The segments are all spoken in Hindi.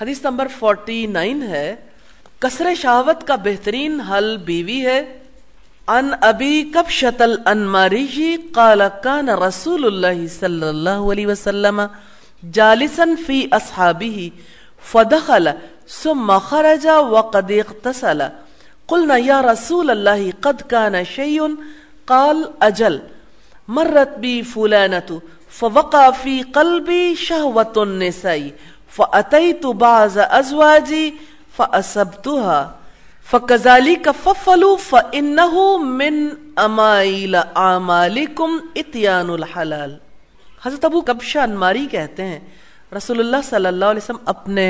हदीस नंबर 49 है कसर शहावत का बेहतरीन हल बीवी है अन अबी कब शतल अनमारी कालकान रसूल सल्लाम जालिसन फी असहाबी फदखल सुम खरजा व कदीक तसल कुलना या रसूल अल्लाह कद कान शयुन काल अजल मर्रत बी फुलानतु फवका फी कलबी शहवतुन निसई फ़तई तो बाज़ अजवाजी फ़सब तुहा फ़जाली का फ़लू फ़िन मिन अमाइल हज़रत अबू कबशा अनमारी कहते हैं रसोल्ला सल्ला वसम अपने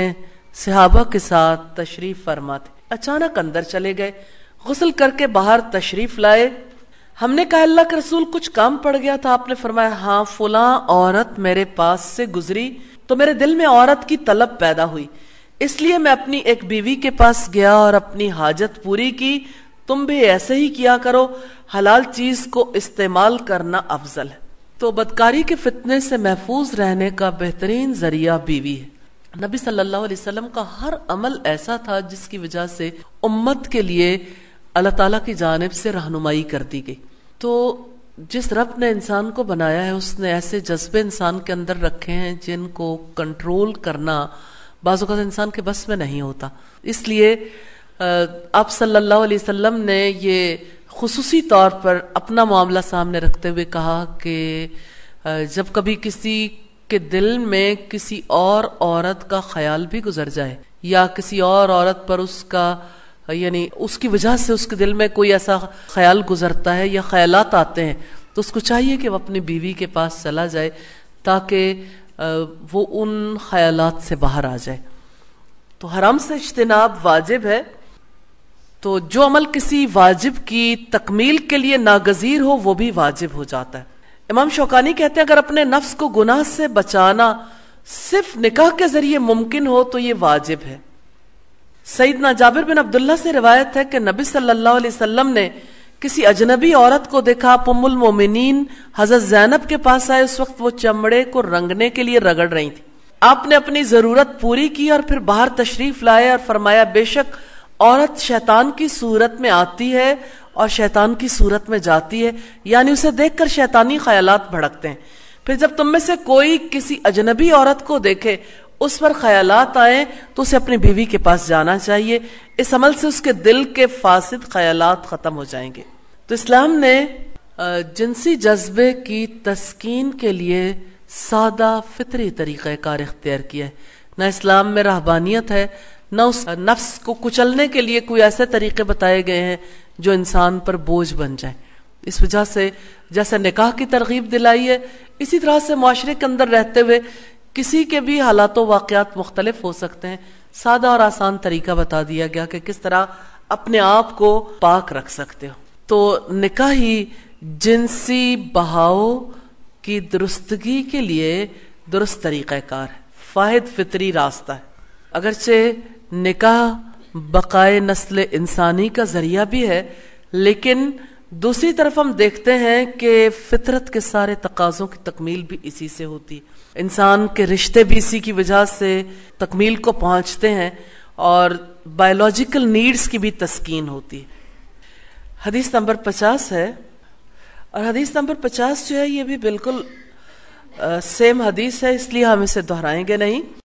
सहाबा के साथ तशरीफ़ फरमा थे अचानक अंदर चले गए गसल करके बाहर तशरीफ़ लाए हमने कहा अल्लाह के रसूल कुछ काम पड़ गया था आपने फरमाया हाँ फुला औरत मेरे पास से गुजरी तो मेरे दिल में औरत की तलब पैदा हुई इसलिए मैं अपनी एक बीवी के पास गया और अपनी हाजत पूरी की तुम भी ऐसे ही किया करो हलाल चीज को इस्तेमाल करना अफजल है तो बदकारी के फितने से महफूज रहने का बेहतरीन जरिया बीवी है नबी सल्लल्लाहु अलैहि वसल्लम का हर अमल ऐसा था जिसकी वजह से उम्मत के लिए अल्लाह ताला की जानब से रहनुमाई कर दी गई तो जिस रब ने इंसान को बनाया है उसने ऐसे जज्बे इंसान के अंदर रखे हैं जिनको कंट्रोल करना बाज़ इंसान के बस में नहीं होता इसलिए आप सल्लल्लाहु अलैहि वसल्लम ने ये खसूसी तौर पर अपना मामला सामने रखते हुए कहा कि जब कभी किसी के दिल में किसी और औरत का ख्याल भी गुजर जाए या किसी और औरत पर उसका हाँ, यानी उसकी वजह से उसके दिल में कोई ऐसा ख्याल गुजरता है या ख्यालात आते हैं तो उसको चाहिए कि वह अपनी बीवी के पास चला जाए ताकि वो उन ख्यालात से बाहर आ जाए तो हराम से इज्तनाब वाजिब है तो जो अमल किसी वाजिब की तकमील के लिए नागजीर हो वो भी वाजिब हो जाता है इमाम शौकानी कहते हैं अगर अपने नफ्स को गुनाह से बचाना सिर्फ निकाह के जरिए मुमकिन हो तो ये वाजिब है सईदना जाबिर बिन अब्दुल्ला से रिवायत है कि नबी सल्लल्लाहु अलैहि वसल्लम ने किसी अजनबी औरत को देखा पुमुल उम्मुल मोमिनीन हजरत जैनब के पास आए उस वक्त वो चमड़े को रंगने के लिए रगड़ रही थी आपने अपनी जरूरत पूरी की और फिर बाहर तशरीफ लाए और फरमाया बेशक औरत शैतान की सूरत में आती है और शैतान की सूरत में जाती है यानी उसे देखकर शैतानी ख्याल भड़कते हैं फिर जब तुम में से कोई किसी अजनबी औरत को देखे उस पर ख्यालात आए तो उसे अपनी बीवी के पास जाना चाहिए इस अमल से उसके दिल के फासिद ख्यालात ख़त्म हो जाएंगे तो इस्लाम ने जिनसी जज्बे की तस्कीन के लिए सादा फितरी कार अख्तियार किया है न इस्लाम में रहबानियत है न उस नफ्स को कुचलने के लिए कोई ऐसे तरीके बताए गए हैं जो इंसान पर बोझ बन जाए इस वजह से जैसे निकाह की तरगीब दिलाई है इसी तरह से माशरे के अंदर रहते हुए किसी के भी हालात वाक़ात मुख्तलिफ हो सकते हैं सादा और आसान तरीका बता दिया गया कि किस तरह अपने आप को पाक रख सकते हो तो निका ही जिनसी बहाव की दुरुस्तगी के लिए दुरुस्त तरीक़ार है फाहिद फितरी रास्ता है अगरचे निका बकाए नस्ल इंसानी का जरिया भी है लेकिन दूसरी तरफ हम देखते हैं कि फितरत के सारे तकाजों की तकमील भी इसी से होती इंसान के रिश्ते भी इसी की वजह से तकमील को पहुंचते हैं और बायोलॉजिकल नीड्स की भी तस्कीन होती है हदीस नंबर पचास है और हदीस नंबर पचास जो है ये भी बिल्कुल आ, सेम हदीस है इसलिए हम इसे दोहराएंगे नहीं